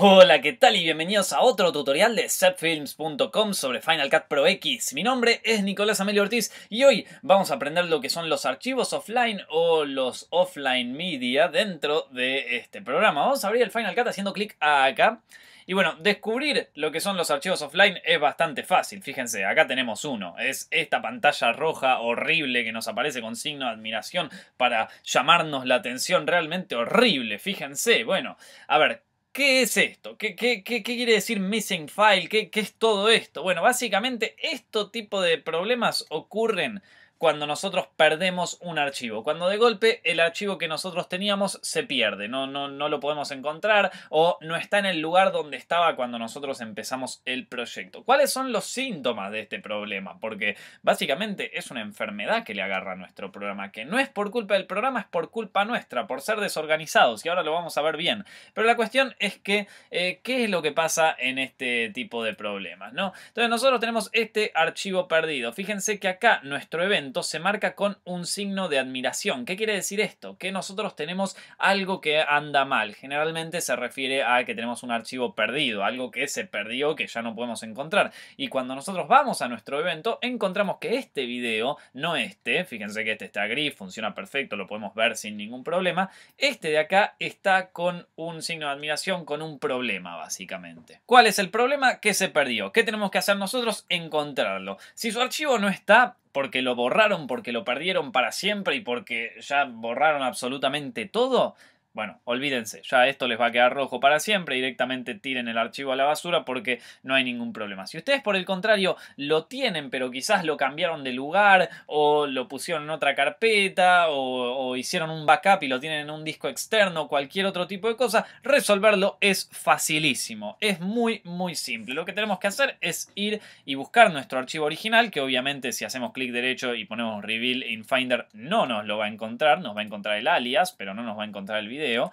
Hola, ¿qué tal? Y bienvenidos a otro tutorial de setfilms.com sobre Final Cut Pro X. Mi nombre es Nicolás Amelio Ortiz y hoy vamos a aprender lo que son los archivos offline o los offline media dentro de este programa. Vamos a abrir el Final Cut haciendo clic acá. Y bueno, descubrir lo que son los archivos offline es bastante fácil. Fíjense, acá tenemos uno. Es esta pantalla roja horrible que nos aparece con signo de admiración para llamarnos la atención. Realmente horrible, fíjense. Bueno, a ver, ¿Qué es esto? ¿Qué, quiere decir missing file? ¿Qué, ¿Qué es todo esto? Bueno, básicamente este tipo de problemas ocurren cuando nosotros perdemos un archivo. Cuando de golpe el archivo que nosotros teníamos se pierde, no, no, no lo podemos encontrar o no está en el lugar donde estaba cuando nosotros empezamos el proyecto. ¿Cuáles son los síntomas de este problema? Porque básicamente es una enfermedad que le agarra a nuestro programa, que no es por culpa del programa, es por culpa nuestra, por ser desorganizados y ahora lo vamos a ver bien. Pero la cuestión es que, eh, ¿qué es lo que pasa en este tipo de problemas? ¿no? Entonces nosotros tenemos este archivo perdido. Fíjense que acá nuestro evento se marca con un signo de admiración. ¿Qué quiere decir esto? Que nosotros tenemos algo que anda mal. Generalmente se refiere a que tenemos un archivo perdido, algo que se perdió que ya no podemos encontrar. Y cuando nosotros vamos a nuestro evento, encontramos que este video, no este, fíjense que este está gris, funciona perfecto, lo podemos ver sin ningún problema, este de acá está con un signo de admiración, con un problema básicamente. ¿Cuál es el problema? Que se perdió. ¿Qué tenemos que hacer nosotros? Encontrarlo. Si su archivo no está, porque lo borraron, porque lo perdieron para siempre y porque ya borraron absolutamente todo, bueno, olvídense, ya esto les va a quedar rojo para siempre, directamente tiren el archivo a la basura porque no hay ningún problema. Si ustedes por el contrario lo tienen pero quizás lo cambiaron de lugar o lo pusieron en otra carpeta o, hicieron un backup y lo tienen en un disco externo, cualquier otro tipo de cosa, resolverlo es facilísimo, es muy muy simple. Lo que tenemos que hacer es ir y buscar nuestro archivo original que obviamente si hacemos clic derecho y ponemos reveal in Finder no nos lo va a encontrar, nos va a encontrar el alias pero no nos va a encontrar el video 편요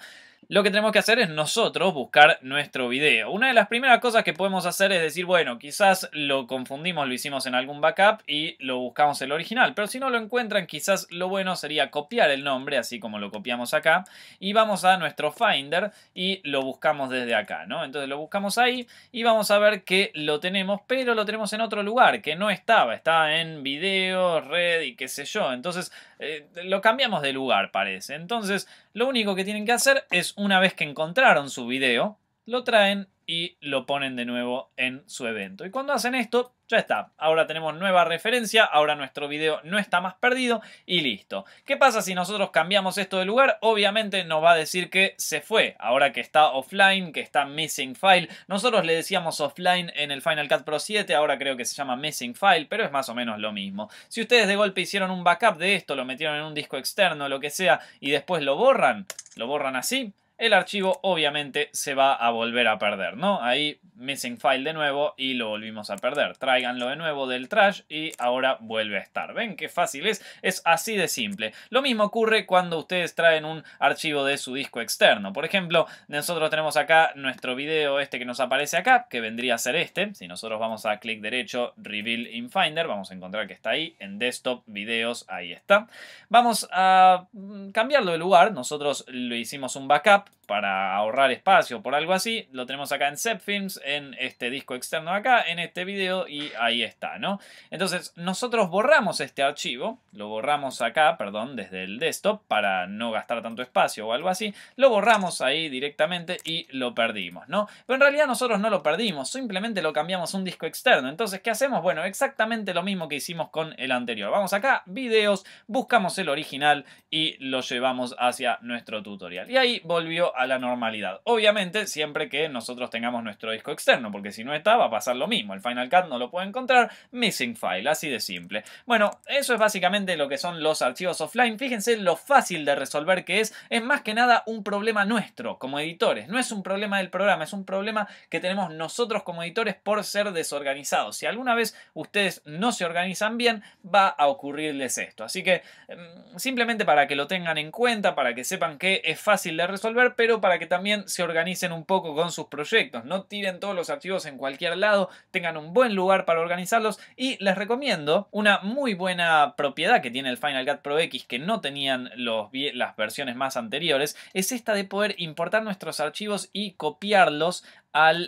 lo que tenemos que hacer es nosotros buscar nuestro video. Una de las primeras cosas que podemos hacer es decir, bueno, quizás lo confundimos, lo hicimos en algún backup y lo buscamos el original, pero si no lo encuentran, quizás lo bueno sería copiar el nombre, así como lo copiamos acá, y vamos a nuestro Finder y lo buscamos desde acá, ¿no? Entonces lo buscamos ahí y vamos a ver que lo tenemos, pero lo tenemos en otro lugar, que no estaba, estaba en video, red y qué sé yo. Entonces eh, lo cambiamos de lugar, parece. Entonces lo único que tienen que hacer es una vez que encontraron su video, lo traen y lo ponen de nuevo en su evento. Y cuando hacen esto, ya está. Ahora tenemos nueva referencia, ahora nuestro video no está más perdido y listo. ¿Qué pasa si nosotros cambiamos esto de lugar? Obviamente nos va a decir que se fue, ahora que está offline, que está missing file. Nosotros le decíamos offline en el Final Cut Pro 7, ahora creo que se llama missing file, pero es más o menos lo mismo. Si ustedes de golpe hicieron un backup de esto, lo metieron en un disco externo, lo que sea, y después lo borran, lo borran así, el archivo obviamente se va a volver a perder, ¿no? Ahí missing file de nuevo y lo volvimos a perder. Tráiganlo de nuevo del trash y ahora vuelve a estar. ¿Ven qué fácil es? Es así de simple. Lo mismo ocurre cuando ustedes traen un archivo de su disco externo. Por ejemplo, nosotros tenemos acá nuestro video este que nos aparece acá, que vendría a ser este. Si nosotros vamos a clic derecho, Reveal in Finder, vamos a encontrar que está ahí, en Desktop, Videos, ahí está. Vamos a mm, cambiarlo de lugar. Nosotros le hicimos un backup para ahorrar espacio por algo así. Lo tenemos acá en Zepfilms, en este disco externo acá, en este video y ahí está, ¿no? Entonces nosotros borramos este archivo, lo borramos acá, perdón, desde el desktop para no gastar tanto espacio o algo así. Lo borramos ahí directamente y lo perdimos, ¿no? Pero en realidad nosotros no lo perdimos, simplemente lo cambiamos a un disco externo. Entonces, ¿qué hacemos? Bueno, exactamente lo mismo que hicimos con el anterior. Vamos acá, videos, buscamos el original y lo llevamos hacia nuestro tutorial. Y ahí volvimos a la normalidad. Obviamente, siempre que nosotros tengamos nuestro disco externo, porque si no está, va a pasar lo mismo. El Final Cut no lo puede encontrar, missing file, así de simple. Bueno, eso es básicamente lo que son los archivos offline. Fíjense lo fácil de resolver que es. Es más que nada un problema nuestro como editores. No es un problema del programa, es un problema que tenemos nosotros como editores por ser desorganizados. Si alguna vez ustedes no se organizan bien, va a ocurrirles esto. Así que mm, simplemente para que lo tengan en cuenta, para que sepan que es fácil de resolver, pero para que también se organicen un poco con sus proyectos. No tiren todos los archivos en cualquier lado, tengan un buen lugar para organizarlos y les recomiendo una muy buena propiedad que tiene el Final Cut Pro X que no tenían las versiones más anteriores, es esta de poder importar nuestros archivos y copiarlos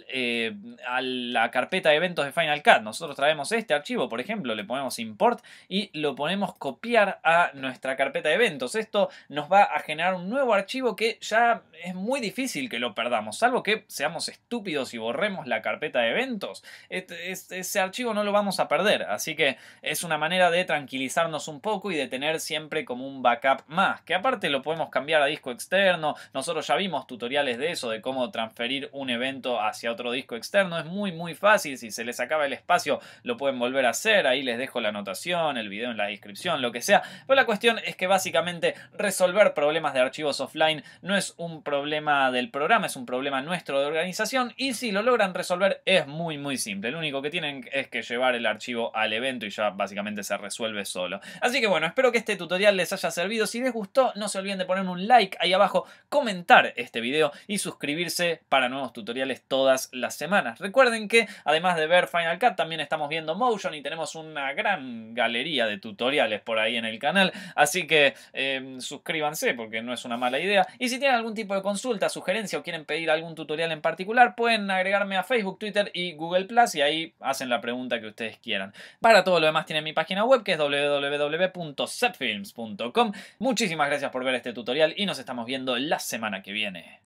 eh, a la carpeta de eventos de Final Cut. Nosotros traemos este archivo, por ejemplo, le ponemos import y lo ponemos copiar a nuestra carpeta de eventos. Esto nos va a generar un nuevo archivo que ya es muy difícil que lo perdamos, salvo que seamos estúpidos y borremos la carpeta de eventos. ese archivo no lo vamos a perder, así que es una manera de tranquilizarnos un poco y de tener siempre como un backup más, que aparte lo podemos cambiar a disco externo. Nosotros ya vimos tutoriales de eso, de cómo transferir un evento hacia otro disco externo. Es muy, muy fácil. Si se les acaba el espacio, lo pueden volver a hacer. Ahí les dejo la anotación, el video en la descripción, lo que sea. Pero la cuestión es que básicamente resolver problemas de archivos offline no es un problema del programa, es un problema nuestro de organización. Y si lo logran resolver, es muy, muy simple. Lo único que tienen es que llevar el archivo al evento y ya básicamente se resuelve solo. Así que bueno, espero que este tutorial les haya servido. Si les gustó, no se olviden de poner un like ahí abajo, comentar este video y suscribirse para nuevos tutoriales todas las semanas. Recuerden que además de ver Final Cut también estamos viendo Motion y tenemos una gran galería de tutoriales por ahí en el canal, así que em, suscríbanse porque no es una mala idea. Y si tienen algún tipo de consulta, sugerencia o quieren pedir algún tutorial en particular, pueden agregarme a Facebook, Twitter y Google Plus y ahí hacen la pregunta que ustedes quieran. Para todo lo demás tienen mi página web que es www.setfilms.com. Muchísimas gracias por ver este tutorial y nos estamos viendo la semana que viene.